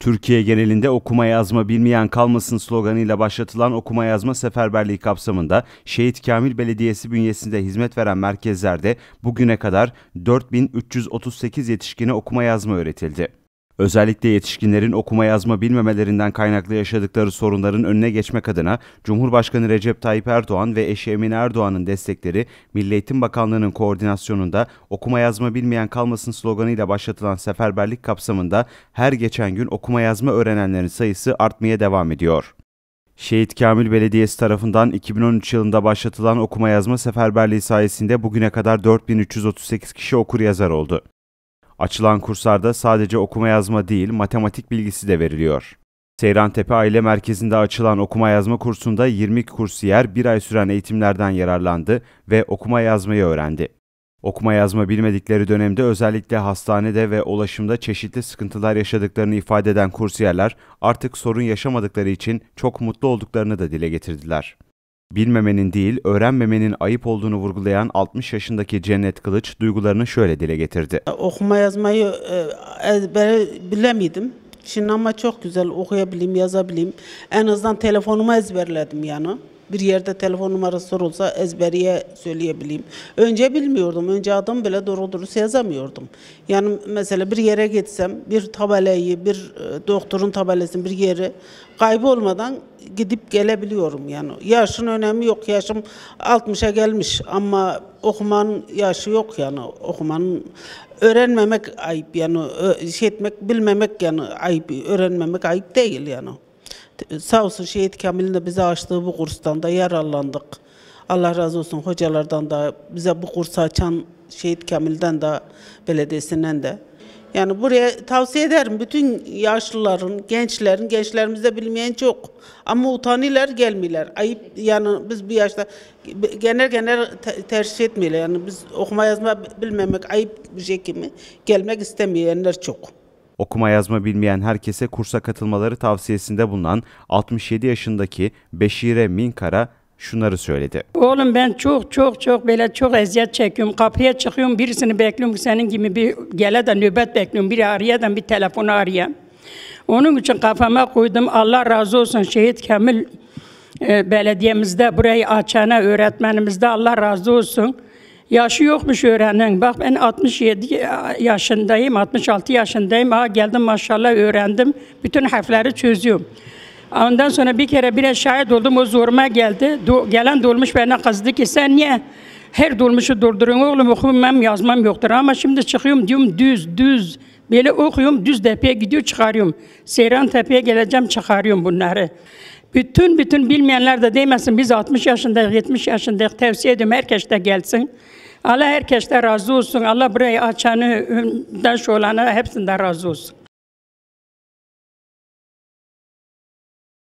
Türkiye genelinde okuma yazma bilmeyen kalmasın sloganıyla başlatılan okuma yazma seferberliği kapsamında Şehit Kamil Belediyesi bünyesinde hizmet veren merkezlerde bugüne kadar 4338 yetişkine okuma yazma öğretildi. Özellikle yetişkinlerin okuma yazma bilmemelerinden kaynaklı yaşadıkları sorunların önüne geçmek adına Cumhurbaşkanı Recep Tayyip Erdoğan ve eşi Emine Erdoğan'ın destekleri Milli Eğitim Bakanlığı'nın koordinasyonunda okuma yazma bilmeyen kalmasın sloganıyla başlatılan seferberlik kapsamında her geçen gün okuma yazma öğrenenlerin sayısı artmaya devam ediyor. Şehit Kamil Belediyesi tarafından 2013 yılında başlatılan okuma yazma seferberliği sayesinde bugüne kadar 4338 kişi okur yazar oldu. Açılan kurslarda sadece okuma yazma değil, matematik bilgisi de veriliyor. Seyran Tepe Aile Merkezi'nde açılan okuma yazma kursunda 20 kursiyer bir ay süren eğitimlerden yararlandı ve okuma yazmayı öğrendi. Okuma yazma bilmedikleri dönemde özellikle hastanede ve ulaşımda çeşitli sıkıntılar yaşadıklarını ifade eden kursiyerler artık sorun yaşamadıkları için çok mutlu olduklarını da dile getirdiler. Bilmemenin değil, öğrenmemenin ayıp olduğunu vurgulayan 60 yaşındaki Cennet Kılıç duygularını şöyle dile getirdi. Okuma yazmayı e, ezbere bilemedim. Şimdi ama çok güzel okuyabileyim, yazabileyim. En azından telefonumu ezberledim yani bir yerde telefon numarası sorulsa ezberiye söyleyebileyim. Önce bilmiyordum. Önce adım bile doğru dürüst yazamıyordum. Yani mesela bir yere gitsem bir tabelayı, bir e, doktorun tabelesini bir yeri kaybolmadan gidip gelebiliyorum yani. Yaşın önemi yok. Yaşım 60'a gelmiş ama okumanın yaşı yok yani. Okumanın öğrenmemek ayıp yani. Şey etmek, bilmemek yani ayıp. Öğrenmemek ayıp değil yani sağ olsun Şehit Kamil'in de bize açtığı bu kurstan da yararlandık. Allah razı olsun hocalardan da bize bu kursu açan Şehit Kamil'den de belediyesinden de. Yani buraya tavsiye ederim bütün yaşlıların, gençlerin, gençlerimizde bilmeyen çok. Ama utanıyorlar gelmiyorlar. Ayıp yani biz bir yaşta genel genel tercih etmiyorlar. Yani biz okuma yazma bilmemek ayıp bir şey kimi. Gelmek istemeyenler çok. Okuma yazma bilmeyen herkese kursa katılmaları tavsiyesinde bulunan 67 yaşındaki Beşire Minkara şunları söyledi. Oğlum ben çok çok çok böyle çok eziyet çekiyorum. Kapıya çıkıyorum birisini bekliyorum senin gibi bir gele de nöbet bekliyorum. Biri arayadan bir telefonu arayayım. Onun için kafama koydum Allah razı olsun Şehit Kemal e, belediyemizde burayı açana öğretmenimizde Allah razı olsun. Yaşı yokmuş öğrenen. Bak ben 67 yaşındayım, 66 yaşındayım. Ha geldim maşallah öğrendim. Bütün harfleri çözüyorum. Ondan sonra bir kere bir şahit oldum. O zoruma geldi. Do gelen dolmuş bana kızdı ki sen niye her dolmuşu durduruyorsun oğlum okumam yazmam yoktur. Ama şimdi çıkıyorum diyorum düz düz. Böyle okuyorum düz tepeye gidiyor çıkarıyorum. Seyran tepeye geleceğim çıkarıyorum bunları. Bütün bütün bilmeyenler de demesin biz 60 yaşında, 70 yaşında tavsiye ediyorum herkes de gelsin. Allah herkeste razı olsun. Allah burayı açanı, önden şu olanı hepsinden razı olsun.